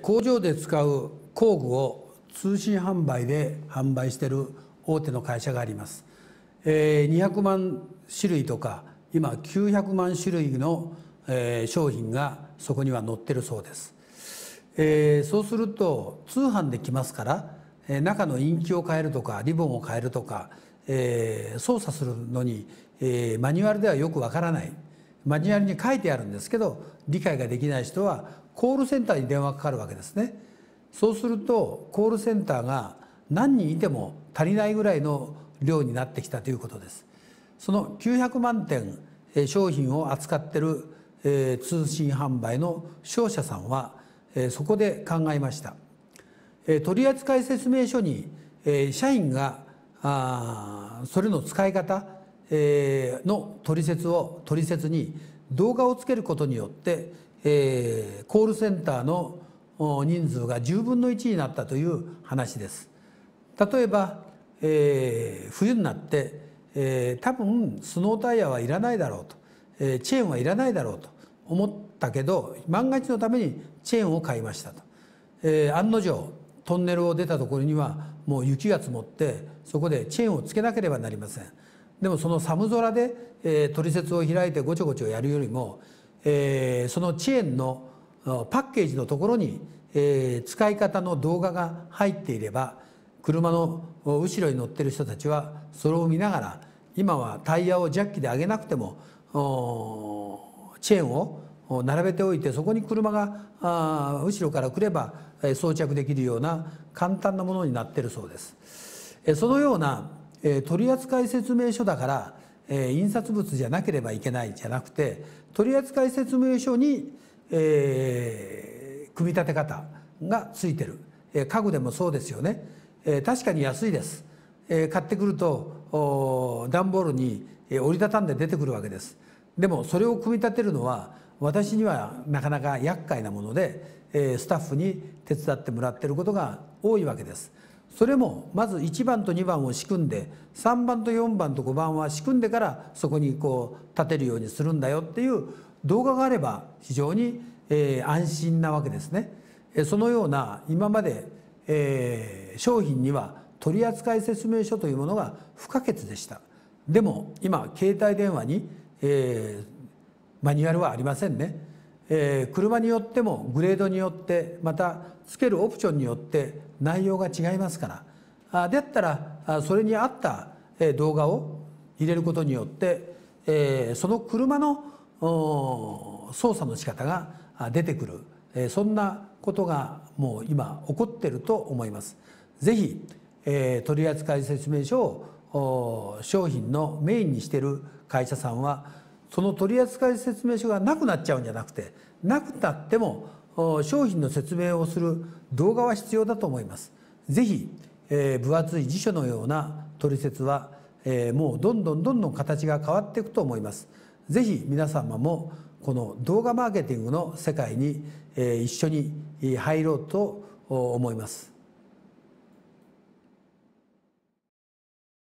工場で使う工具を通信販売で販売している大手の会社があります200万種類とか今900万種類の商品がそこには載っているそうですそうすると通販できますから中のインキを変えるとかリボンを変えるとか操作するのにマニュアルではよくわからないマニュアルに書いてあるんですけど理解ができない人はコールセンターに電話かかるわけですねそうするとコールセンターが何人いても足りないぐらいの量になってきたということですその900万点商品を扱っている、通信販売の商社さんは、そこで考えました、取扱説明書に、社員がそれの使い方、の取説を取説に動画をつけることによって、えー、コールセンターの人数が10分の1になったという話です。例えば、えー、冬になって、えー、多分スノータイヤはいらないだろうと、えー、チェーンはいらないだろうと思ったけど万が一のためにチェーンを買いましたと、えー、案の定トンネルを出たところにはもう雪が積もってそこでチェーンをつけなければなりません。でもその寒空で、えー、取説を開いてごちょごちょやるよりも、えー、その遅延のパッケージのところに、えー、使い方の動画が入っていれば車の後ろに乗ってる人たちはそれを見ながら今はタイヤをジャッキで上げなくてもチェーンを並べておいてそこに車が後ろから来れば装着できるような簡単なものになってるそうです。そのようなえ取扱説明書だから、え印刷物じゃなければいけないじゃなくて取扱説明書に、え組み立て方がついてる、え家具でもそうですよね、え確かに安いです、え買ってくると段ボールに折りたたんで出てくるわけですでもそれを組み立てるのは私にはなかなか厄介なものでスタッフに手伝ってもらってることが多いわけです。それもまず1番と2番を仕組んで3番と4番と5番は仕組んでからそこにこう立てるようにするんだよっていう動画があれば非常に、え安心なわけですね。そのような今まで、え商品には取扱説明書というものが不可欠でした。でも今携帯電話に、えマニュアルはありませんね。えー、車によってもグレードによってまたつけるオプションによって内容が違いますからあだったらそれに合った動画を入れることによって、えー、その車の操作の仕方が出てくる、えー、そんなことがもう今起こってると思います。ぜひ、えー、取扱説明書を商品のメインにしている会社さんはその取扱説明書がなくなっちゃうんじゃなくてなくなっても商品の説明をする動画は必要だと思います。ぜひ、えー、分厚い辞書のような取説は、えー、もうどんどんどんどん形が変わっていくと思います。ぜひ皆様もこの動画マーケティングの世界に、えー、一緒に入ろうと思います。